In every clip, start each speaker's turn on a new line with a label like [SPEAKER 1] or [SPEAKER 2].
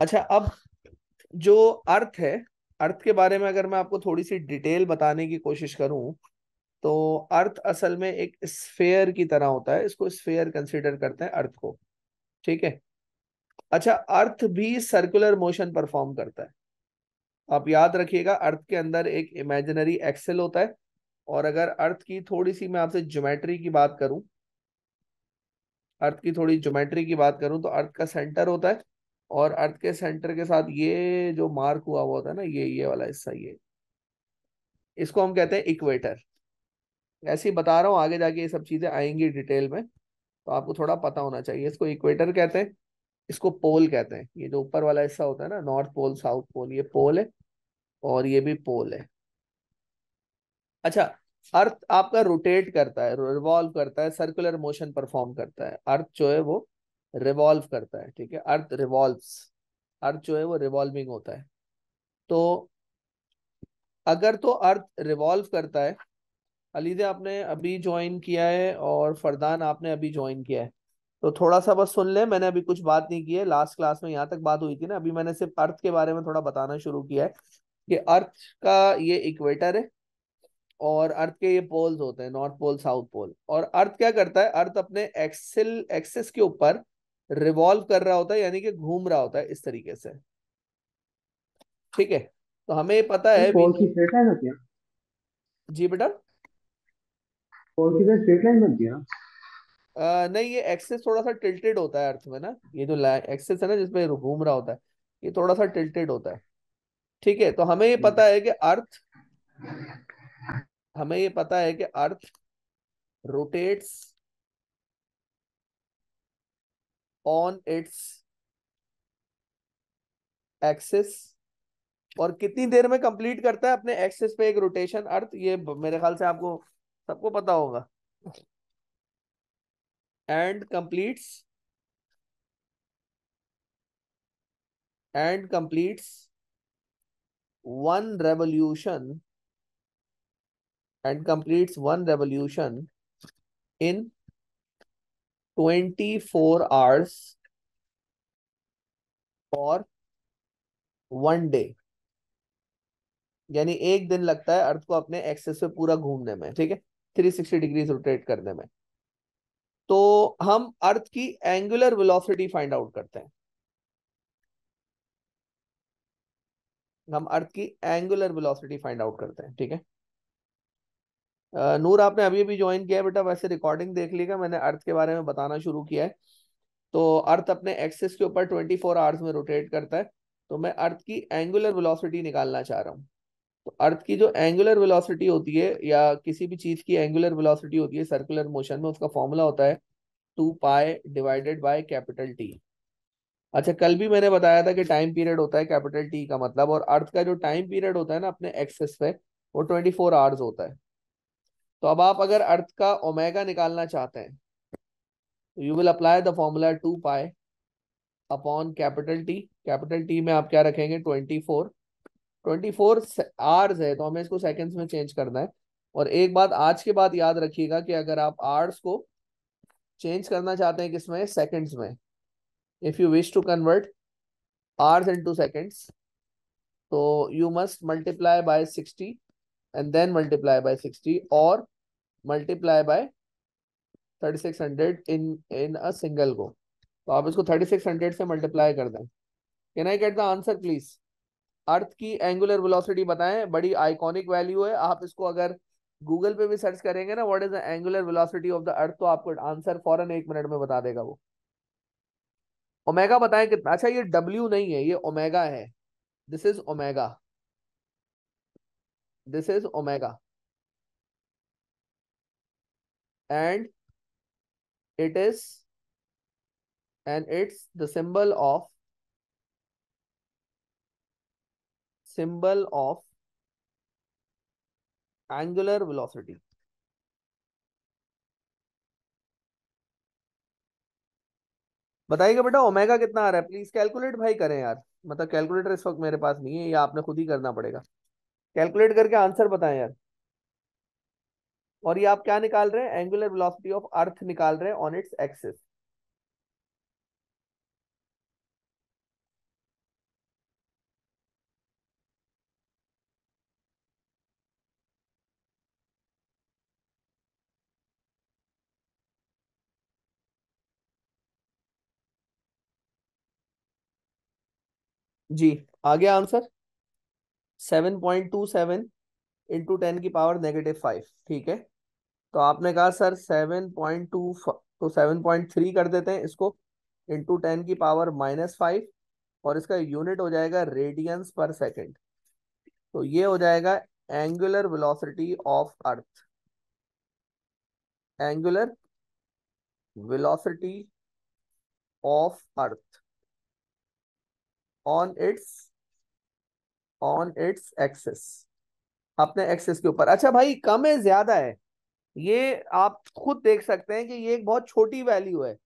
[SPEAKER 1] अच्छा अब जो अर्थ है अर्थ के बारे में अगर मैं आपको थोड़ी सी डिटेल बताने की कोशिश करूं तो अर्थ असल में एक स्फेयर की तरह होता है इसको स्फेयर कंसिडर करते हैं अर्थ को ठीक है अच्छा अर्थ भी सर्कुलर मोशन परफॉर्म करता है आप याद रखिएगा अर्थ के अंदर एक इमेजिनरी एक्सेल होता है और अगर अर्थ की थोड़ी सी मैं आपसे ज्योमेट्री की बात करूं अर्थ की थोड़ी ज्योमेट्री की बात करूं तो अर्थ का सेंटर होता है और अर्थ के सेंटर के साथ ये जो मार्क हुआ हुआ होता है ना ये ये वाला हिस्सा ये इसको हम कहते हैं इक्वेटर ऐसे ही बता रहा हूँ आगे जाके ये सब चीज़ें आएंगी डिटेल में तो आपको थोड़ा पता होना चाहिए इसको इक्वेटर कहते हैं इसको पोल कहते हैं ये जो ऊपर वाला हिस्सा होता है ना नॉर्थ पोल साउथ पोल ये पोल है और ये भी पोल है अच्छा अर्थ आपका रोटेट करता है रिवॉल्व करता है सर्कुलर मोशन परफॉर्म करता है अर्थ जो है वो रिवॉल्व करता है ठीक है अर्थ रिवॉल्व्स अर्थ जो है वो रिवॉल्विंग होता है तो अगर तो अर्थ रिवॉल्व करता है अलीदे आपने अभी ज्वाइन किया है और फरदान आपने अभी ज्वाइन किया है तो थोड़ा सा बस सुन ले मैंने अभी कुछ बात नहीं की है लास्ट क्लास में यहाँ तक बात हुई थी ना अभी मैंने सिर्फ अर्थ के बारे में थोड़ा बताना शुरू किया है कि अर्थ का ये इक्वेटर है और अर्थ के ये पोल्स होते हैं नॉर्थ पोल साउथ पोल और अर्थ क्या करता है अर्थ अपने एक्सिल एक्सिस के ऊपर रिवॉल्व कर रहा होता है यानी कि घूम रहा होता है इस तरीके से ठीक है तो हमें पता है बॉल की स्ट्रेट लाइन होती है जी बेटा बॉल की स्ट्रेट लाइन बनती है आ, नहीं ये एक्सेस थोड़ा सा टिल्टेड होता है अर्थ में ना ये जो एक्सेस है ना जिसमें घूम रहा होता है ये थोड़ा सा टिल्टेड होता है ठीक है तो हमें ये पता है कि अर्थ हमें ये पता है कि earth rotates on its axis और कितनी देर में कंप्लीट करता है अपने एक्सिस पे एक रोटेशन अर्थ ये मेरे ख्याल से आपको सबको पता होगा and completes and completes one revolution and completes one revolution in twenty four hours और वन डे यानी एक दिन लगता है अर्थ को अपने एक्सेस पे पूरा घूमने में ठीक है थ्री सिक्सटी डिग्री रोटेट करने में तो हम अर्थ की एंगुलर वेलोसिटी फाइंड आउट करते हैं हम अर्थ की एंगुलर वेलोसिटी फाइंड आउट करते हैं ठीक है नूर आपने अभी अभी ज्वाइन किया है बेटा वैसे रिकॉर्डिंग देख लीजिएगा मैंने अर्थ के बारे में बताना शुरू किया है तो अर्थ अपने एक्सिस के ऊपर 24 फोर आवर्स में रोटेट करता है तो मैं अर्थ की एंगुलर वेलोसिटी निकालना चाह रहा हूँ तो अर्थ की जो एंगुलर वेलोसिटी होती है या किसी भी चीज़ की एंगुलर वेलोसिटी होती है सर्कुलर मोशन में उसका फॉर्मूला होता है टू पाए डिवाइडेड बाय कैपिटल टी अच्छा कल भी मैंने बताया था कि टाइम पीरियड होता है कैपिटल टी का मतलब और अर्थ का जो टाइम पीरियड होता है ना अपने एक्सेस पे वो ट्वेंटी फोर आवर्स होता है तो अब आप अगर अर्थ का ओमेगा निकालना चाहते हैं तो you will apply the formula two pi upon capital T capital T में आप क्या रखेंगे twenty four twenty four hours है तो हमें इसको सेकेंड्स में चेंज करना है और एक बात आज के बाद याद रखिएगा कि अगर आप आर्स को चेंज करना चाहते हैं किसमें सेकेंड्स में if you wish to convert hours to seconds तो you must multiply by sixty and then multiply by 60 or multiply by 3600 in in a single go so aap isko 3600 se multiply kar dein can i get the answer please earth की angular velocity बताएं बड़ी iconic value है आप इसको अगर Google पे भी search करेंगे ना what is the angular velocity of the earth तो आपको आंसर फॉरन एक मिनट में बता देगा वो ओमेगा बताएं कितना अच्छा ये डब्ल्यू नहीं है ये ओमेगा है this is omega this is omega and it is and it's the symbol of symbol of angular velocity बताइएगा बेटा ओमेगा कितना आ रहा है प्लीज कैलकुलेट भाई करें यार मतलब कैलकुलेटर इस वक्त मेरे पास नहीं है या आपने खुद ही करना पड़ेगा कैलकुलेट करके आंसर बताएं यार और ये आप क्या निकाल रहे हैं एंगुलर वेलोसिटी ऑफ अर्थ निकाल रहे हैं ऑन इट्स एक्सिस जी आ गया answer seven point two seven into ten की पावर नेगेटिव फाइव ठीक है तो आपने कहा सर सेवन पॉइंट टू तो सेवन पॉइंट थ्री कर देते हैं इसको इंटू टेन की पावर माइनस फाइव और इसका यूनिट हो जाएगा रेडियंस पर सेकेंड तो ये हो जाएगा angular velocity of earth angular velocity of earth on its on its axes अपने एक्सेस के ऊपर अच्छा भाई कम है ज्यादा है ये आप खुद देख सकते हैं कि ये एक बहुत छोटी वैल्यू है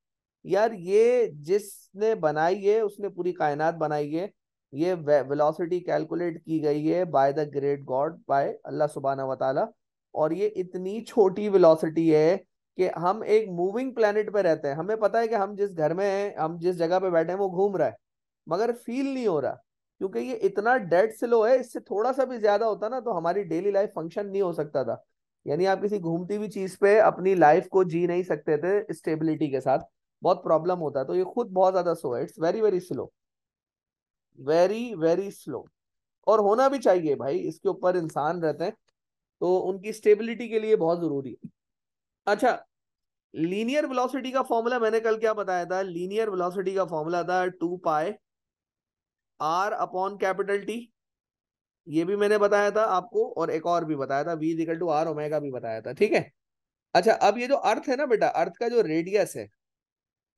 [SPEAKER 1] यार ये जिसने बनाई है उसने पूरी कायनात बनाई है ये वेलोसिटी कैलकुलेट की गई है by the great God by अल्लाह सुबहाना वाली और ये इतनी छोटी वेलोसिटी है कि हम एक मूविंग प्लेनेट पे रहते हैं हमें पता है कि हम जिस घर में हैं हम जिस जगह पे बैठे हैं वो घूम रहा है मगर फील नहीं हो रहा क्योंकि ये इतना डेड स्लो है इससे थोड़ा सा भी ज्यादा होता ना तो हमारी डेली लाइफ फंक्शन नहीं हो सकता था यानी आप किसी घूमती हुई चीज पे अपनी लाइफ को जी नहीं सकते थे स्टेबिलिटी के साथ बहुत प्रॉब्लम होता है तो ये खुद बहुत ज्यादा स्लो है it's very very slow very very slow और होना भी चाहिए भाई इसके ऊपर इंसान रहते हैं तो उनकी स्टेबिलिटी के लिए बहुत जरूरी है अच्छा लीनियर वेलोसिटी का फॉर्मूला मैंने कल क्या बताया था लीनियर वेलोसिटी का फॉर्मूला था two pi R upon capital T ये भी मैंने बताया था आपको और एक और भी बताया था वी टू आर ओमेगा भी बताया था ठीक है अच्छा अब ये जो अर्थ है ना बेटा अर्थ का जो रेडियस है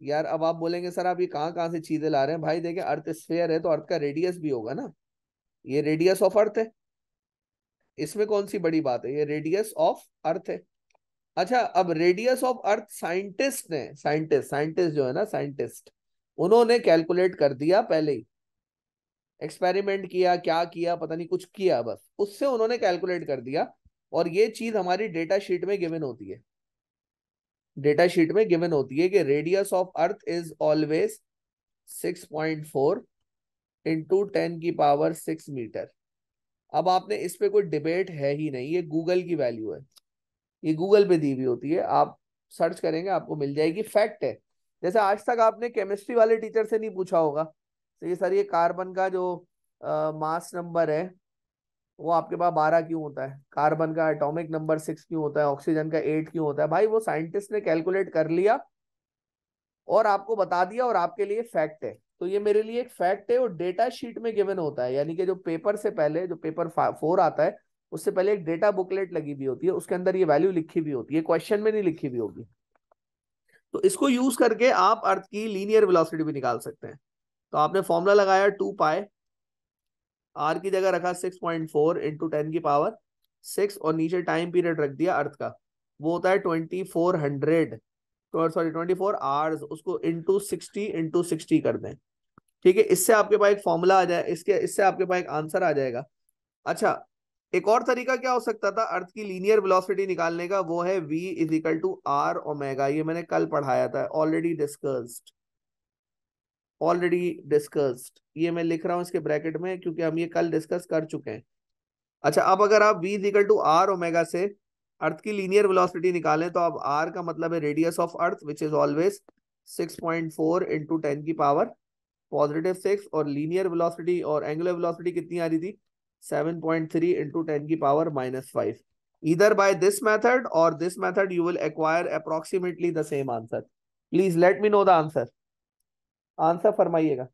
[SPEAKER 1] यार अब आप बोलेंगे सर आप ये कहाँ कहाँ से चीजें ला रहे हैं भाई देखें अर्थ स्फेयर है तो अर्थ का रेडियस भी होगा ना ये रेडियस ऑफ अर्थ है इसमें कौन सी बड़ी बात है ये रेडियस ऑफ अर्थ है अच्छा अब रेडियस ऑफ अर्थ साइंटिस्ट ने साइंटिस्ट साइंटिस्ट जो है ना साइंटिस्ट उन्होंने कैलकुलेट कर दिया पहले ही एक्सपेरिमेंट किया क्या किया पता नहीं कुछ किया बस उससे उन्होंने कैलकुलेट कर दिया और ये चीज हमारी डेटा शीट में गिवन होती है डेटा शीट में गिवन होती है कि radius of earth is always 6.4 into ten की पावर सिक्स मीटर अब आपने इस पे कोई डिबेट है ही नहीं ये गूगल की वैल्यू है ये गूगल पे दी हुई होती है आप सर्च करेंगे आपको मिल जाएगी फैक्ट है जैसे आज तक आपने केमिस्ट्री वाले टीचर से नहीं पूछा होगा तो ये सर ये कार्बन का जो आ, मास नंबर है वो आपके पास बारह क्यों होता है कार्बन का एटॉमिक नंबर सिक्स क्यों होता है ऑक्सीजन का एट क्यों होता है भाई वो साइंटिस्ट ने कैलकुलेट कर लिया और आपको बता दिया और आपके लिए फैक्ट है तो ये मेरे लिए एक फैक्ट है और डेटा शीट में गिवन होता है यानी कि जो पेपर से पहले जो पेपर फोर आता है उससे पहले एक डेटा बुकलेट लगी हुई होती है उसके अंदर ये वैल्यू लिखी हुई होती है क्वेश्चन में नहीं लिखी भी होगी तो इसको यूज करके आप अर्थ की लीनियर वेलोसिटी भी निकाल सकते हैं तो आपने फॉर्मूला लगाया टू पाए आर की जगह रखा six point four into ten की पावर सिक्स और नीचे टाइम पीरियड रख दिया अर्थ का वो होता है twenty four hundred sorry twenty four hours उसको इंटू सिक्सटी इंटू सिक्सटी कर दें ठीक है इससे आपके पास एक फॉर्मूला आ जाए इसके इससे आपके पास एक आंसर आ जाएगा अच्छा एक और तरीका क्या हो सकता था अर्थ की लीनियर वेलोसिटी निकालने का वो है v is equal to R omega ये मैंने कल पढ़ाया था ऑलरेडी डिस्कस्ड ऑलरेडी डिस्कस्ड ये मैं लिख रहा हूँ इसके ब्रैकेट में क्योंकि हम ये कल डिस्कस कर चुके हैं अच्छा अब अगर आप V is equal to R omega से अर्थ की लीनियर वेलोसिटी निकालें तो अब आर का मतलब है radius of earth which is always 6.4 point four into ten की पावर पॉजिटिव सिक्स और लीनियर वेलोसिटी और एंगुलर वेलोसिटी कितनी आ रही थी 7.3 पॉइंट थ्री इंटू टेन की पावर माइनस फाइव इधर बाय दिस मैथड और this method you will acquire approximately the same answer please let me know the answer answer फरमाइएगा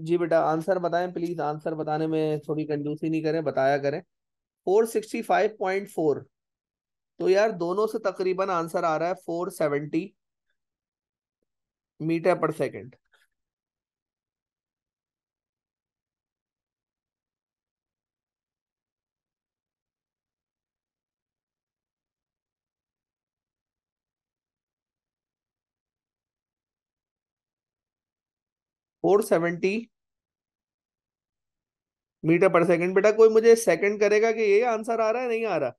[SPEAKER 1] जी बेटा आंसर बताएं प्लीज आंसर बताने में थोड़ी कंजूसी नहीं करें बताया करें four sixty five point four तो यार दोनों से तकरीबन आंसर आ रहा है four seventy meter per second four seventy meter पर सेकंड बेटा कोई मुझे सेकंड करेगा कि ये आंसर आ रहा है नहीं आ रहा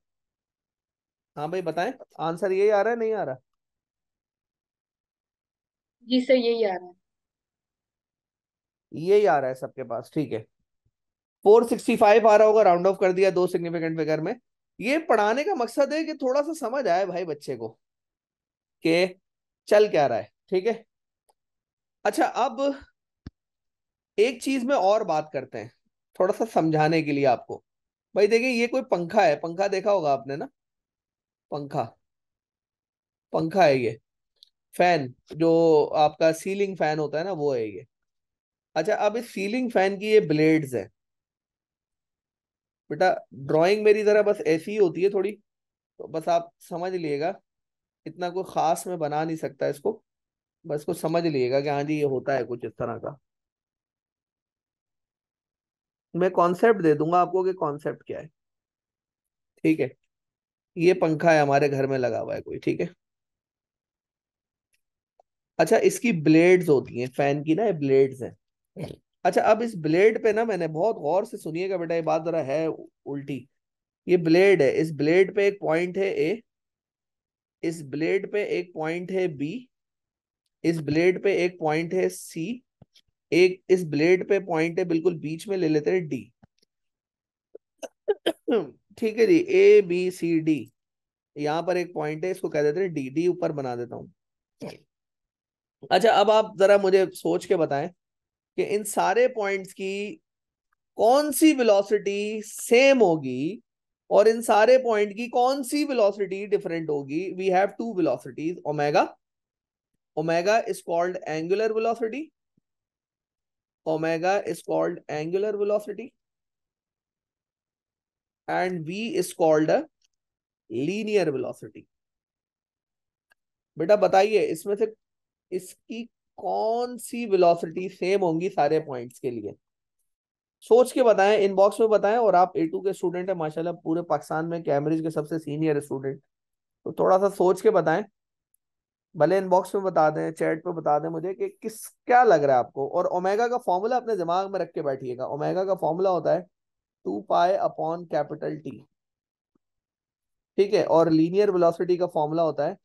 [SPEAKER 1] हाँ भाई बताएं आंसर यही आ रहा है नहीं आ रहा जी सर यही आ रहा है यही आ रहा है सबके पास ठीक है फोर सिक्सटी फाइव आ रहा होगा राउंड ऑफ कर दिया दो सिग्निफिकेंट फिगर में ये पढ़ाने का मकसद है कि थोड़ा सा समझ आए भाई बच्चे को के चल क्या रहा है ठीक है अच्छा अब एक चीज में और बात करते हैं थोड़ा सा समझाने के लिए आपको भाई देखिए ये कोई पंखा है पंखा देखा होगा आपने ना पंखा पंखा है ये फैन जो आपका सीलिंग फैन होता है ना वो है ये अच्छा अब इस सीलिंग फैन की ये ब्लेड्स है बेटा ड्राइंग मेरी जरा बस ऐसी ही होती है थोड़ी तो बस आप समझ लिएगा इतना कोई खास में बना नहीं सकता इसको बस को समझ लिएगा कि हाँ जी ये होता है कुछ इस तरह का मैं कॉन्सेप्ट दे दूंगा आपको कि कॉन्सेप्ट क्या है ठीक है ये पंखा है हमारे घर में लगा हुआ है कोई ठीक है अच्छा इसकी ब्लेड्स होती हैं फैन की ना ये ब्लेड्स हैं अच्छा अब इस ब्लेड पे ना मैंने बहुत गौर से सुनिएगा बेटा ये बात जरा है उल्टी ये ब्लेड है इस ब्लेड पे एक पॉइंट है ए इस ब्लेड पे एक पॉइंट है बी इस ब्लेड पे एक पॉइंट है सी एक इस ब्लेड पे पॉइंट है बिल्कुल बीच में ले लेते हैं डी ठीक है जी ए बी सी डी यहाँ पर एक पॉइंट है इसको कह देते हैं डी डी ऊपर बना देता हूँ अच्छा अब आप जरा मुझे सोच के बताएं कि इन सारे पॉइंट्स की कौन सी वेलोसिटी सेम होगी और इन सारे पॉइंट की कौन सी वेलोसिटी डिफरेंट होगी we have two velocities omega omega is called angular velocity omega is called angular velocity and v is called a linear velocity beta bataiye isme se iski kaun si velocity same hongi sare points ke liye सोच के बताएं inbox में बताएं और आप ए to के student हैं माशाल्लाह पूरे पाकिस्तान में कैम्ब्रिज के सबसे सीनियर स्टूडेंट तो थोड़ा सा सोच के बताएं भले इनबॉक्स में बता दें चैट पे बता दें मुझे कि किस क्या लग रहा है आपको और ओमेगा का फॉर्मूला अपने दिमाग में रख के बैठिएगा ओमेगा का फॉर्मूला होता है two pi upon capital T ठीक है और लीनियर वेलोसिटी का फॉर्मूला होता है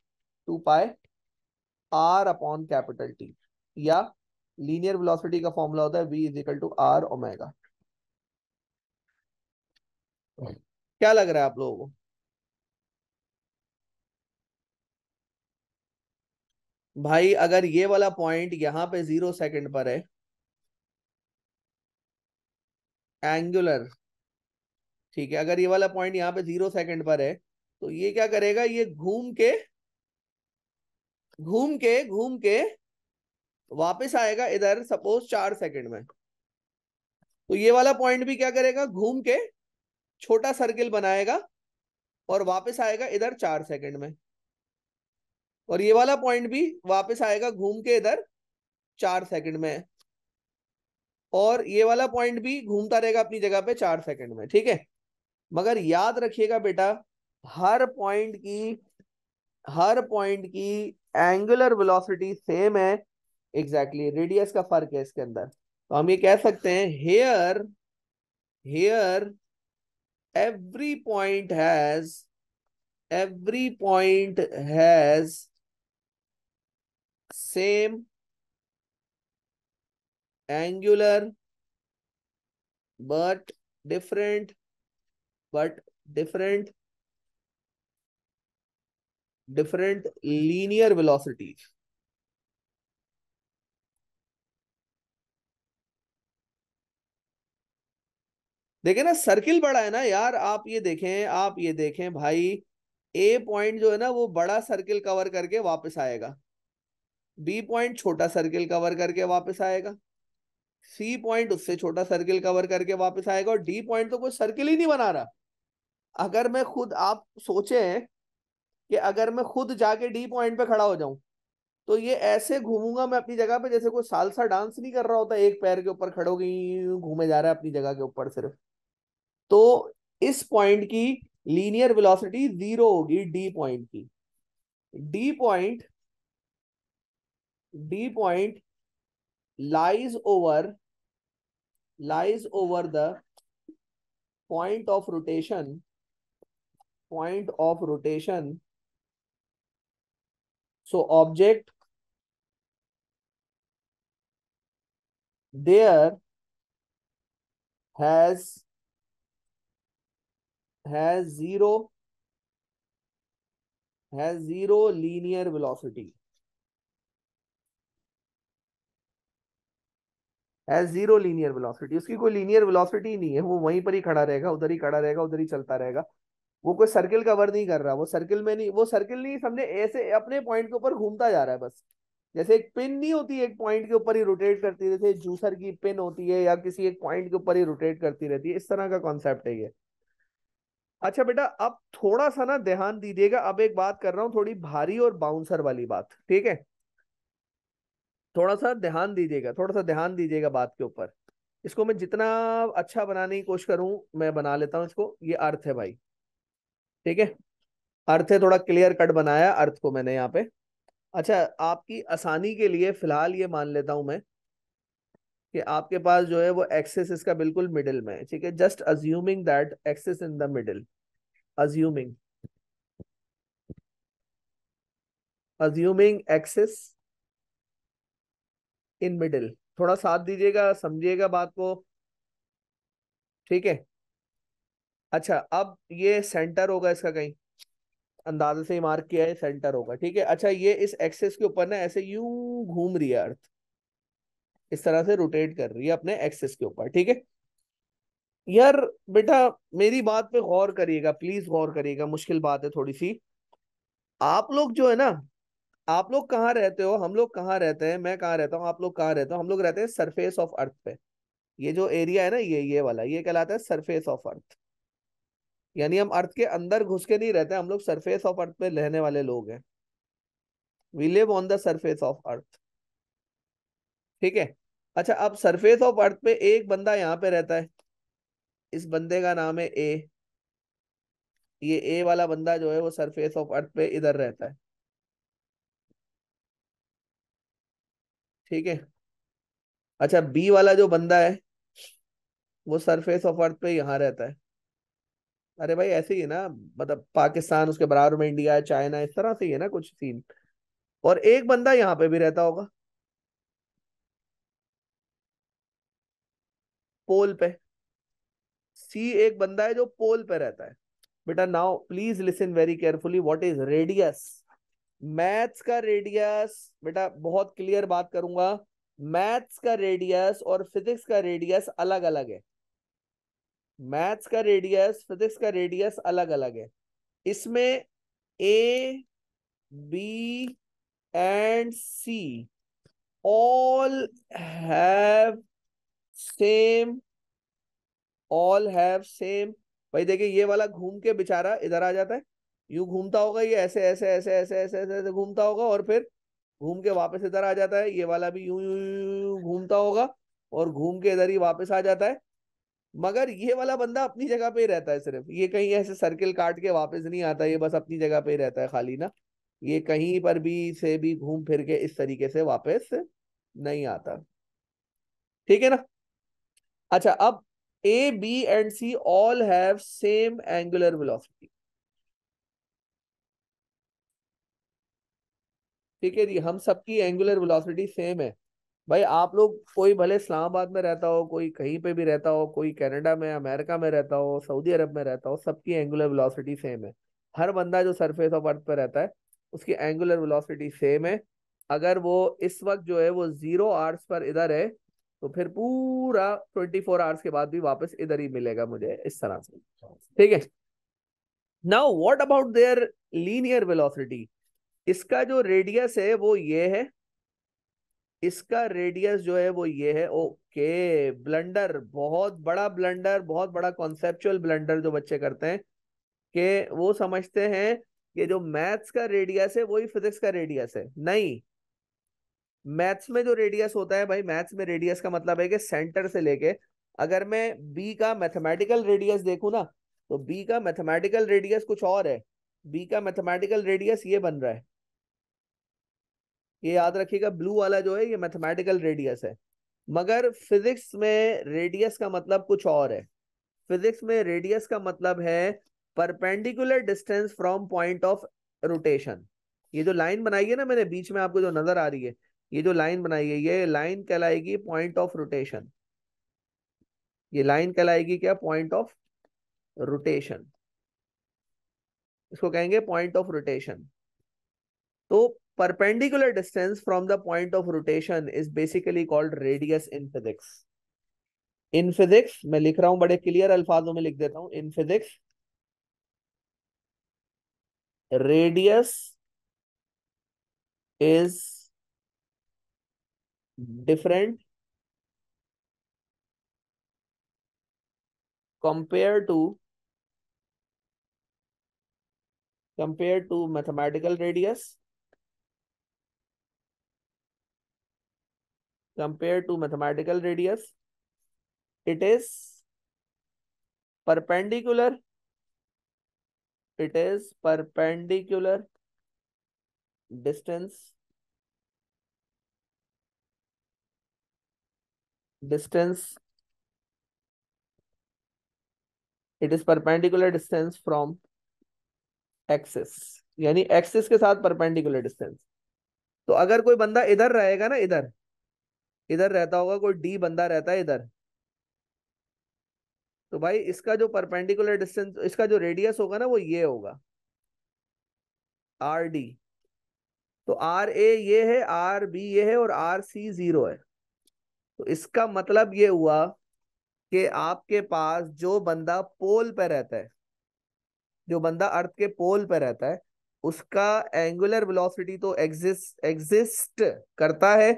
[SPEAKER 1] two pi R upon capital T या लीनियर वेलोसिटी का फॉर्मूला होता है V is equal to R omega क्या लग रहा है आप लोगों को भाई अगर ये वाला पॉइंट यहां पे जीरो सेकंड पर है एंगुलर ठीक है अगर ये वाला पॉइंट यहाँ पे जीरो सेकंड पर है तो ये क्या करेगा ये घूम के घूम के घूम के वापस आएगा इधर सपोज चार सेकंड में तो ये वाला पॉइंट भी क्या करेगा घूम के छोटा सर्किल बनाएगा और वापस आएगा इधर चार सेकंड में और ये वाला पॉइंट भी वापस आएगा घूम के इधर चार सेकंड में और ये वाला पॉइंट भी घूमता रहेगा अपनी जगह पे चार सेकंड में ठीक है मगर याद रखिएगा बेटा हर पॉइंट की हर पॉइंट की एंगुलर वेलोसिटी सेम है एग्जैक्टली exactly, रेडियस का फर्क है इसके अंदर तो हम ये कह सकते हैं here here every point has every point has same angular but different but different different linear velocities देखे ना सर्किल बड़ा है ना यार आप ये देखें आप ये देखें भाई ए पॉइंट जो है ना वो बड़ा सर्किल कवर करके वापस आएगा बी पॉइंट छोटा सर्किल कवर करके वापस आएगा सी पॉइंट उससे छोटा सर्किल कवर करके वापस आएगा और डी पॉइंट तो कोई सर्किल ही नहीं बना रहा अगर मैं खुद आप सोचे कि अगर मैं खुद जाके डी पॉइंट पे खड़ा हो जाऊं तो ये ऐसे घूमूंगा मैं अपनी जगह पे जैसे कोई सालसा डांस नहीं कर रहा होता एक पैर के ऊपर खड़ो गई घूमे जा रहा है अपनी जगह के ऊपर सिर्फ तो इस पॉइंट की लीनियर वेलोसिटी जीरो होगी डी पॉइंट की D point d point lies over lies over the point of rotation point of rotation so object there has has zero has zero linear velocity as zero linear velocity उसकी कोई linear velocity नहीं है वो वहीं पर ही खड़ा रहेगा उधर ही खड़ा रहेगा उधर ही चलता रहेगा वो कोई सर्किल कवर नहीं कर रहा वो सर्किल में नहीं वो सर्किल नहीं समझे ऐसे अपने पॉइंट के ऊपर घूमता जा रहा है बस जैसे एक पिन नहीं होती एक पॉइंट के ऊपर ही रोटेट करती रहती है जूसर की पिन होती है या किसी एक पॉइंट के ऊपर ही रोटेट करती रहती है इस तरह का कॉन्सेप्ट है ये अच्छा बेटा अब थोड़ा सा ना ध्यान दीजिएगा अब एक बात कर रहा हूँ थोड़ी भारी और बाउंसर वाली बात ठीक है थोड़ा सा ध्यान दीजिएगा थोड़ा सा ध्यान दीजिएगा बात के ऊपर इसको मैं जितना अच्छा बनाने की कोशिश करूं मैं बना लेता हूं इसको ये अर्थ है भाई ठीक है अर्थ है थोड़ा क्लियर कट बनाया अर्थ को मैंने यहाँ पे अच्छा आपकी आसानी के लिए फिलहाल ये मान लेता हूं मैं कि आपके पास जो है वो एक्सेस इसका बिल्कुल मिडिल में है ठीक है just assuming that axes in the middle assuming assuming axes in middle थोड़ा साथ दीजिएगा समझिएगा बात को ठीक है अच्छा अब ये सेंटर होगा इसका कहीं अंदाजे से ही मार्क किया है सेंटर होगा ठीक है अच्छा ये इस एक्सेस के ऊपर ना ऐसे यू घूम रही है अर्थ इस तरह से रोटेट कर रही है अपने एक्सेस के ऊपर ठीक है यार बेटा मेरी बात पे गौर करिएगा प्लीज गौर करिएगा मुश्किल बात है थोड़ी सी आप लोग जो है ना आप लोग कहाँ रहते हो हम लोग कहाँ रहते हैं मैं कहाँ रहता हूँ आप लोग कहाँ रहते हो हम लोग रहते हैं सरफेस ऑफ अर्थ पे ये जो एरिया है ना ये ये वाला ये कहलाता है सरफेस ऑफ अर्थ यानी हम अर्थ के अंदर घुस के नहीं रहते हम लोग सरफेस ऑफ अर्थ पे रहने वाले लोग हैं we live on the surface of earth ठीक है अच्छा अब सरफेस ऑफ अर्थ पे एक बंदा यहाँ पे रहता है इस बंदे का नाम है ए ये ए वाला बंदा जो है वो सरफेस ऑफ अर्थ पे इधर रहता है ठीक है अच्छा बी वाला जो बंदा है वो सरफेस ऑफ अर्थ पे यहाँ रहता है अरे भाई ऐसे ही है ना मतलब पाकिस्तान उसके बराबर में इंडिया है चाइना इस तरह से ही है ना कुछ सीन और एक बंदा यहाँ पे भी रहता होगा पोल पे सी एक बंदा है जो पोल पे रहता है बेटा now please listen very carefully what is radius maths का रेडियस बेटा बहुत क्लियर बात करूंगा मैथ्स का रेडियस और फिजिक्स का रेडियस अलग अलग है मैथ्स का रेडियस फिजिक्स का रेडियस अलग अलग है इसमें A B and C all have same all have same भाई देखिए ये वाला घूम के बेचारा इधर आ जाता है यूँ घूमता होगा ये ऐसे ऐसे ऐसे ऐसे ऐसे ऐसे ऐसे घूमता होगा और फिर घूम के वापस इधर आ जाता है ये वाला भी यूं यूं घूमता होगा और घूम के इधर ही वापस आ जाता है मगर ये वाला बंदा अपनी जगह पे ही रहता है सिर्फ ये कहीं ऐसे सर्किल काट के वापस नहीं आता ये बस अपनी जगह पे ही रहता है खाली ना ये कहीं पर भी से भी घूम फिर के इस तरीके से वापस नहीं आता ठीक है ना अच्छा अब A B and C all have same angular velocity ठीक है जी हम सबकी एंगुलर वेलोसिटी सेम है भाई आप लोग कोई भले इस्लामाबाद में रहता हो कोई कहीं पे भी रहता हो कोई कनाडा में अमेरिका में रहता हो सऊदी अरब में रहता हो सबकी एंगुलर वेलोसिटी सेम है हर बंदा जो सरफेस ऑफ अर्थ पर रहता है उसकी एंगुलर वेलोसिटी सेम है अगर वो इस वक्त जो है वो जीरो आर्स पर इधर है तो फिर पूरा ट्वेंटी फोर आवर्स के बाद भी वापस इधर ही मिलेगा मुझे इस तरह से ठीक है now what about their linear velocity इसका जो रेडियस है वो ये है इसका रेडियस जो है वो ये है ओके ब्लंडर बहुत बड़ा ब्लंडर बहुत बड़ा कॉन्सेप्चुअल ब्लंडर जो बच्चे करते हैं कि वो समझते हैं कि जो मैथ्स का रेडियस है वही फिजिक्स का रेडियस है नहीं मैथ्स में जो रेडियस होता है भाई मैथ्स में रेडियस का मतलब है कि सेंटर से लेके अगर मैं बी का मैथमेटिकल रेडियस देखूँ ना तो बी का मैथमेटिकल रेडियस कुछ और है बी का मैथमेटिकल रेडियस ये बन रहा है ये याद रखिएगा ब्लू वाला जो है ये मैथमेटिकल रेडियस है मगर फिजिक्स में रेडियस का मतलब कुछ और है फिजिक्स में रेडियस का मतलब है perpendicular distance from point of rotation ये जो लाइन बनाई है ना मैंने बीच में आपको जो नजर आ रही है ये जो लाइन बनाई है ये लाइन कहलाएगी पॉइंट ऑफ रोटेशन ये लाइन कहलाएगी क्या पॉइंट ऑफ रोटेशन इसको कहेंगे पॉइंट ऑफ रोटेशन तो perpendicular distance from the point of rotation is basically called radius in physics in physics मैं लिख रहा हूं बड़े clear अल्फाजों में लिख देता हूं in physics radius is different compared to compared to mathematical radius compared to mathematical radius it is perpendicular it is perpendicular distance distance it is perpendicular distance from axes यानी एक्सेस के साथ perpendicular distance तो अगर कोई बंदा इधर रहेगा ना इधर इधर रहता होगा कोई डी बंदा रहता है इधर तो भाई इसका जो परपेंडिकुलर डिस्टेंस इसका जो रेडियस होगा ना वो ये होगा आर डी तो आर ए ये है आर बी ये है और आर सी जीरो है तो इसका मतलब ये हुआ कि आपके पास जो बंदा पोल पे रहता है जो बंदा अर्थ के पोल पे रहता है उसका एंगुलर वेलोसिटी तो एग्जिस्ट एग्जिस्ट करता है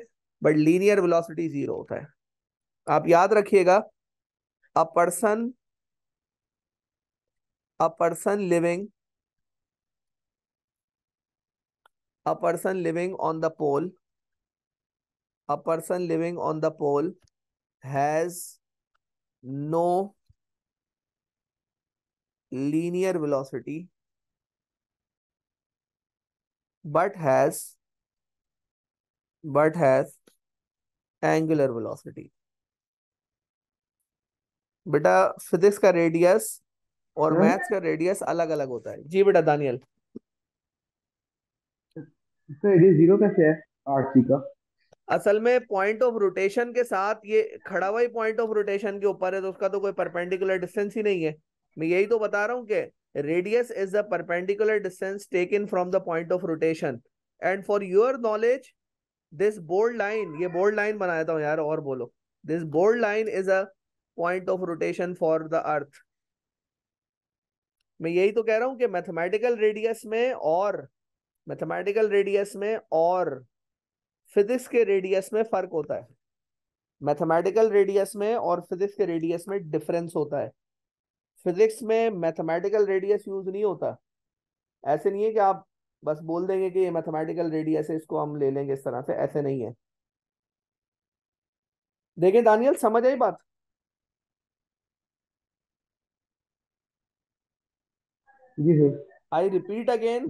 [SPEAKER 1] बट लीनियर वेलोसिटी जीरो होता है आप याद रखिएगा a person a person living a person living on the pole a person living on the pole has no linear velocity but has but has angular velocity बेटा physics का radius और maths हाँ। का रेडियस अलग अलग होता है जी बेटा दानियल जीरो तो कैसे है आरसी का असल में पॉइंट ऑफ रोटेशन के साथ ये खड़ा हुआ ही पॉइंट ऑफ रोटेशन के ऊपर है तो उसका तो कोई परपेंडिकुलर डिस्टेंस ही नहीं है मैं यही तो बता रहा हूँ कि radius is the perpendicular distance taken from the point of rotation and for your knowledge this bold line ये बोल्ड लाइन बना देता हूँ यार और बोलो this bold line is a point of rotation for the earth मैं यही तो कह रहा हूं कि मैथमेटिकल रेडियस में और मैथमेटिकल रेडियस में और फिजिक्स के रेडियस में फर्क होता है मैथमेटिकल रेडियस में और फिजिक्स के रेडियस में डिफरेंस होता है फिजिक्स में मैथमेटिकल रेडियस यूज नहीं होता ऐसे नहीं है कि आप बस बोल देंगे कि ये मैथमेटिकल रेडियस है इसको हम ले लेंगे इस तरह से ऐसे नहीं है देखिए दानियल समझ आई बात जी आई रिपीट अगेन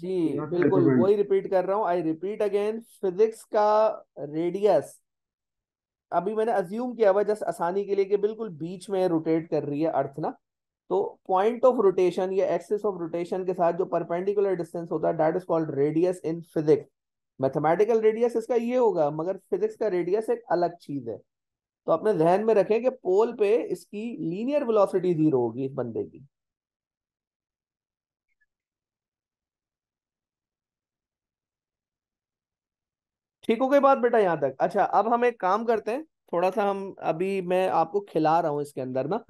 [SPEAKER 1] जी बिल्कुल वही रिपीट कर रहा हूँ आई रिपीट अगेन फिजिक्स का रेडियस अभी मैंने अज्यूम किया हुआ जस्ट आसानी के लिए कि बिल्कुल बीच में रोटेट कर रही है अर्थ ना तो पॉइंट ऑफ रोटेशन या एक्सिस ऑफ रोटेशन के साथ जो परपेंडिकुलर डिस्टेंस होता है that is called radius in physics mathematical radius इसका ये होगा मगर फिजिक्स का रेडियस एक अलग चीज है तो अपने ध्यान में रखें कि पोल पे इसकी लीनियर वेलोसिटी जीरो होगी इस बंदे की ठीक हो गई बात बेटा यहां तक अच्छा अब हम एक काम करते हैं थोड़ा सा हम अभी मैं आपको खिला रहा हूं इसके अंदर ना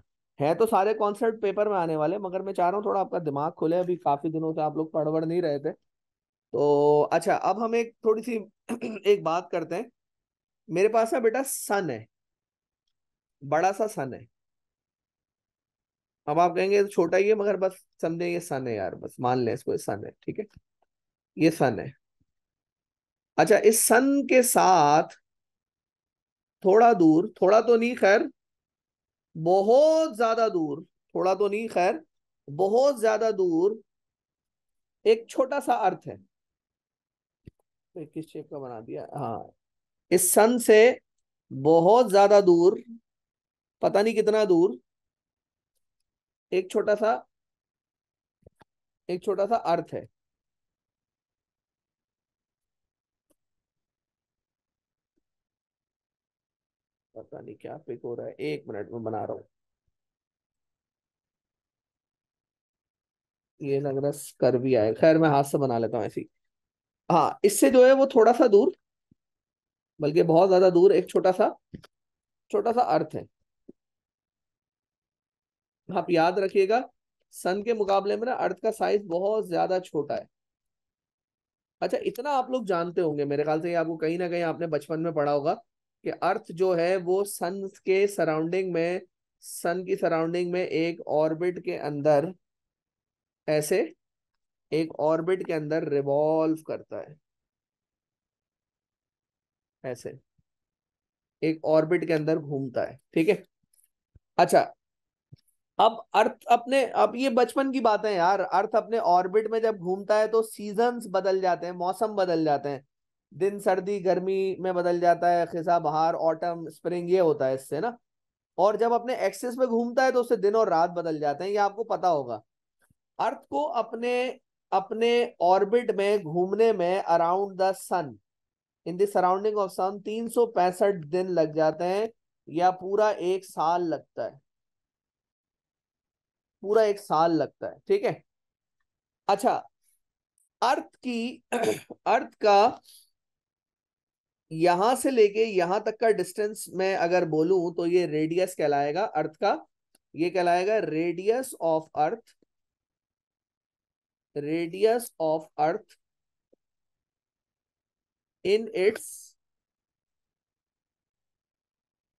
[SPEAKER 1] है तो सारे कॉन्सेप्ट पेपर में आने वाले मगर मैं चाह रहा हूँ थोड़ा आपका दिमाग खुले अभी काफी दिनों से आप लोग पढ़ वढ़ नहीं रहे थे तो अच्छा अब हम एक थोड़ी सी एक बात करते हैं मेरे पास है बेटा सन है बड़ा सा सन है अब आप कहेंगे तो छोटा ही है मगर बस समझे ये सन है यार बस मान लें इसको सन है ठीक है ये सन है अच्छा इस सन के साथ थोड़ा दूर थोड़ा तो नहीं खैर बहुत ज्यादा दूर थोड़ा तो नहीं खैर बहुत ज्यादा दूर एक छोटा सा अर्थ है तो किस शेप का बना दिया हाँ इस सन से बहुत ज्यादा दूर पता नहीं कितना दूर एक छोटा सा एक छोटा सा अर्थ है पता नहीं क्या पिक हो रहा है एक मिनट में बना रहा हूं ये लग रहा है कर भी आए खैर मैं हाथ से बना लेता हूँ ऐसी हाँ इससे जो है वो थोड़ा सा दूर बल्कि बहुत ज्यादा दूर एक छोटा सा छोटा सा अर्थ है आप याद रखिएगा सन के मुकाबले में ना अर्थ का साइज बहुत ज्यादा छोटा है अच्छा इतना आप लोग जानते होंगे मेरे ख्याल से ये आपको कहीं ना कहीं आपने बचपन में पढ़ा होगा कि अर्थ जो है वो सन के सराउंडिंग में सन की सराउंडिंग में एक ऑर्बिट के अंदर ऐसे एक ऑर्बिट के अंदर रिवॉल्व करता है ऐसे एक ऑर्बिट के अंदर घूमता है ठीक है अच्छा अब अर्थ अपने अब ये बचपन की बात है यार अर्थ अपने ऑर्बिट में जब घूमता है तो सीजन्स बदल जाते हैं मौसम बदल जाते हैं दिन सर्दी गर्मी में बदल जाता है खिसा बहार ऑटम स्प्रिंग ये होता है इससे ना और जब अपने एक्सेस में घूमता है तो उससे दिन और रात बदल जाते हैं ये आपको पता होगा अर्थ को अपने अपने ऑर्बिट में घूमने में around the sun in the surrounding of sun तीन दिन लग जाते हैं या पूरा एक साल लगता है पूरा एक साल लगता है ठीक है अच्छा अर्थ की अर्थ का यहां से लेके यहां तक का डिस्टेंस मैं अगर बोलूं तो ये रेडियस कहलाएगा अर्थ का ये कहलाएगा radius of earth radius of earth in its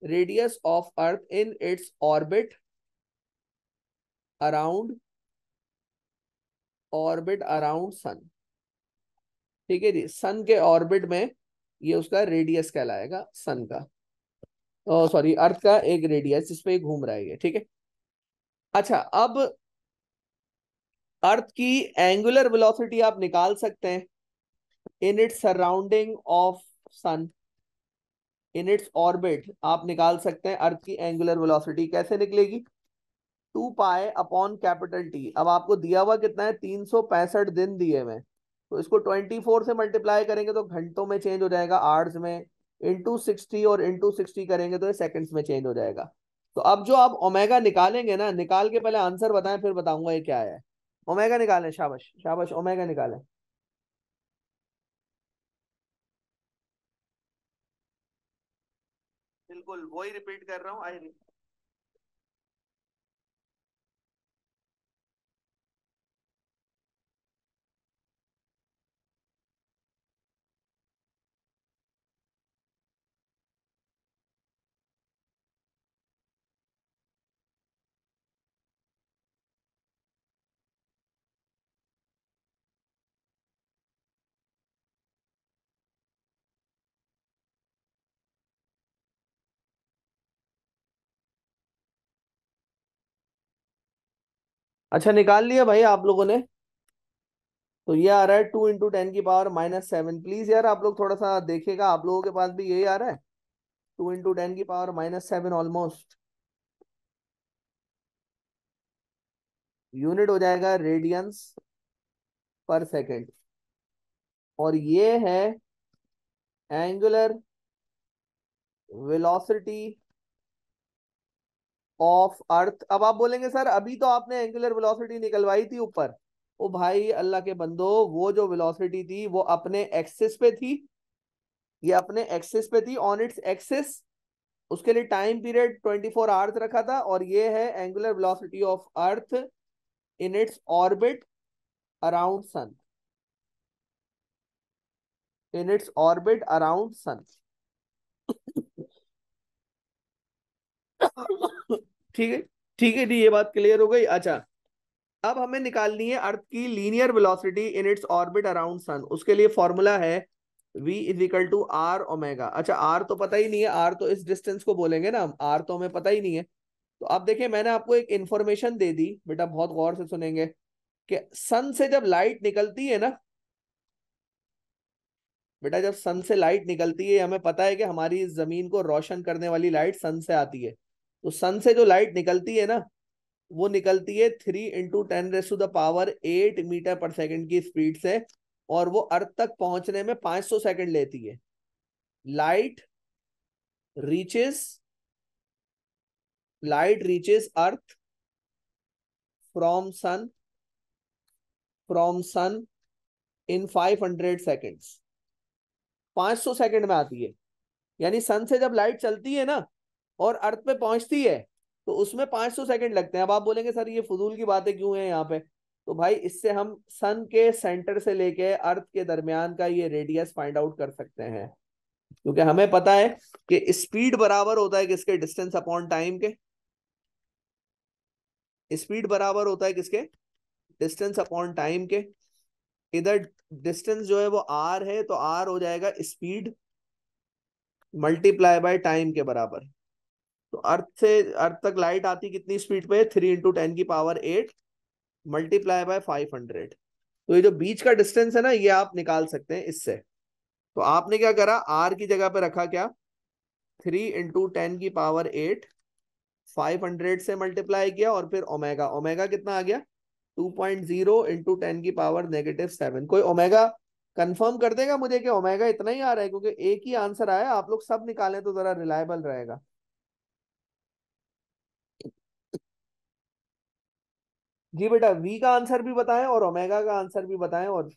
[SPEAKER 1] radius of earth in its orbit around orbit around sun ठीक है जी सन के ऑर्बिट में ये उसका रेडियस कहलाएगा सन का सॉरी oh, अर्थ का एक रेडियस जिसपे घूम रहा है ये ठीक है अच्छा अब अर्थ की एंगुलर वेलोसिटी आप निकाल सकते हैं in its surrounding of sun in its orbit आप निकाल सकते हैं अर्थ की एंगुलर वेलोसिटी कैसे निकलेगी to pi upon capital T अब आपको दिया हुआ कितना है तीन सौ पैंसठ दिन दिए हुए तो इसको ट्वेंटी फोर से मल्टीप्लाई करेंगे तो घंटों में चेंज हो जाएगा आर्ट्स में इंटू सिक्सटी और इंटू सिक्सटी करेंगे तो ये सेकंड्स में चेंज हो जाएगा तो अब जो आप ओमेगा निकालेंगे ना निकाल के पहले आंसर बताएं फिर बताऊंगा ये क्या है ओमेगा निकालें शाबाश शाबाश ओमेगा निकालें बिल्कुल वही रिपीट कर रहा हूँ आई अच्छा निकाल लिया भाई आप लोगों ने तो ये आ रहा है टू इंटू टेन की पावर माइनस सेवन प्लीज यार आप लोग थोड़ा सा देखेगा आप लोगों के पास भी यही आ रहा है टू इंटू टेन की power minus seven almost unit हो जाएगा रेडियंस पर सेकेंड और ये है एंगुलर वेलोसिटी ऑफ अर्थ अब आप बोलेंगे सर अभी तो आपने एंगुलर वेलोसिटी निकलवाई थी ऊपर ओ भाई अल्लाह के बंदो वो जो वेलोसिटी थी वो अपने एक्सिस पे थी ये अपने एक्सिस पे थी ऑन इट्स एक्सिस उसके लिए टाइम पीरियड 24 फोर आवर्स रखा था और ये है angular velocity of earth in its orbit around sun in its orbit around sun ठीक है ठीक है जी ये बात क्लियर हो गई अच्छा अब हमें निकालनी है अर्थ की linear velocity in its orbit around sun उसके लिए फॉर्मूला है v is equal to R omega अच्छा r तो पता ही नहीं है r तो इस डिस्टेंस को बोलेंगे ना हम आर तो हमें पता ही नहीं है तो आप देखिए मैंने आपको एक इन्फॉर्मेशन दे दी बेटा बहुत गौर से सुनेंगे कि सन से जब लाइट निकलती है ना बेटा जब सन से लाइट निकलती है हमें पता है कि हमारी जमीन को रोशन करने वाली लाइट सन से आती है तो सन से जो लाइट निकलती है ना वो निकलती है three into ten raise to the power eight metre पर सेकंड की स्पीड से और वो अर्थ तक पहुंचने में पांच सौ सेकेंड लेती है light reaches light reaches earth from sun from sun in five hundred seconds पांच सौ सेकेंड में आती है यानी सन से जब लाइट चलती है ना और अर्थ पे पहुंचती है तो उसमें पांच सौ सेकेंड लगते हैं अब आप बोलेंगे सर ये फजूल की बातें क्यों है यहाँ पे तो भाई इससे हम सन के सेंटर से लेके अर्थ के दरमियान का ये रेडियस फाइंड आउट कर सकते हैं क्योंकि हमें पता है कि स्पीड बराबर होता है किसके डिस्टेंस अपॉन टाइम के स्पीड बराबर होता है किसके डिस्टेंस अपॉन टाइम के इधर डिस्टेंस जो है वो आर है तो आर हो जाएगा स्पीड मल्टीप्लाई बाय टाइम के बराबर तो अर्थ से अर्थ तक लाइट आती कितनी स्पीड पे थ्री इंटू टेन की power eight multiply by five hundred तो ये जो बीच का डिस्टेंस है ना ये आप निकाल सकते हैं इससे तो आपने क्या करा आर की जगह पे रखा क्या थ्री इंटू टेन की पावर एट फाइव हंड्रेड से मल्टीप्लाई किया और फिर ओमेगा ओमेगा कितना आ गया two point zero into ten की पावर नेगेटिव सेवन कोई ओमेगा कंफर्म कर देगा मुझे कि ओमेगा इतना ही आ रहा है क्योंकि एक ही आंसर आया आप लोग सब निकालें तो जरा रिलायबल रहेगा जी बेटा वी का आंसर भी बताएं और ओमेगा का आंसर भी बताएं और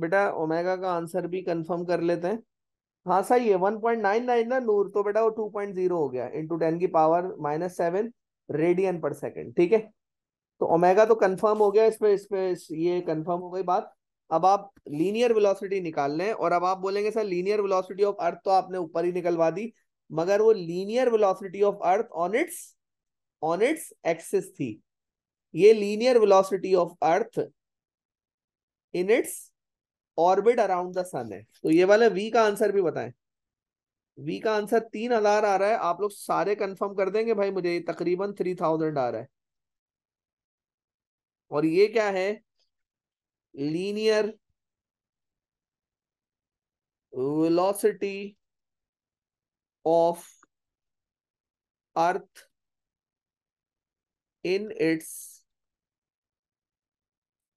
[SPEAKER 1] बेटा ओमेगा का आंसर भी कंफर्म कर लेते हैं हाँ सही है वन पॉइंट नाइन नाइन ना नूर तो बेटा वो टू पॉइंट जीरो हो गया इंटू टेन की पावर माइनस सेवन रेडियन पर सेकेंड ठीक है तो ओमेगा तो कंफर्म हो गया इस पे इस पे ये कंफर्म हो गई बात अब आप लीनियर वेलोसिटी निकाल लें और अब आप बोलेंगे sir linear velocity of earth तो आपने ऊपर ही निकलवा दी मगर वो linear velocity of earth on its on its axis थी ये linear velocity of earth in its orbit around the sun है तो ये वाला वी का आंसर भी बताएं वी का आंसर तीन हजार आ रहा है आप लोग सारे कंफर्म कर देंगे भाई मुझे तकरीबन थ्री थाउजेंड आ रहा है और ये क्या है linear velocity of earth in its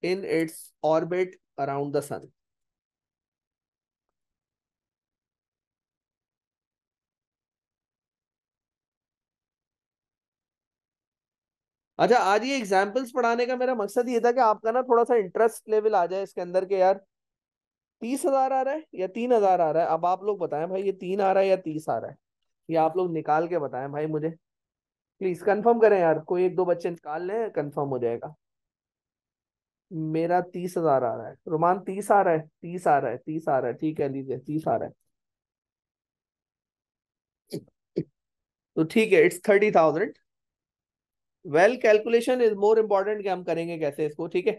[SPEAKER 1] in its orbit around the sun अच्छा आज ये एग्जाम्पल्स पढ़ाने का मेरा मकसद ये था कि आपका ना थोड़ा सा इंटरेस्ट लेवल आ जाए इसके अंदर के यार तीस हजार आ रहा है या तीन हजार आ रहा है अब आप लोग बताएं भाई ये तीन आ रहा है या तीस आ रहा है ये आप लोग निकाल के बताएं भाई मुझे प्लीज कंफर्म करें यार कोई एक दो बच्चे निकाल लें कंफर्म हो जाएगा मेरा तीस हजार आ रहा है रोमान तीस आ रहा है तीस आ रहा है तीस आ रहा है ठीक है लीजिए तीस आ रहा है तो ठीक है it's thirty thousand well calculation is more important कि हम करेंगे कैसे इसको ठीक है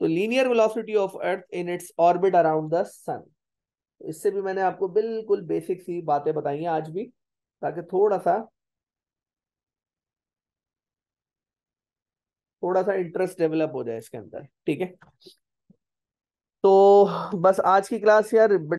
[SPEAKER 1] तो linear velocity of earth in its orbit around the sun इससे भी मैंने आपको बिल्कुल बेसिक सी बातें बताई हैं आज भी ताकि थोड़ा सा थोड़ा सा इंटरेस्ट डेवलप हो जाए इसके अंदर ठीक है तो बस आज की क्लास यार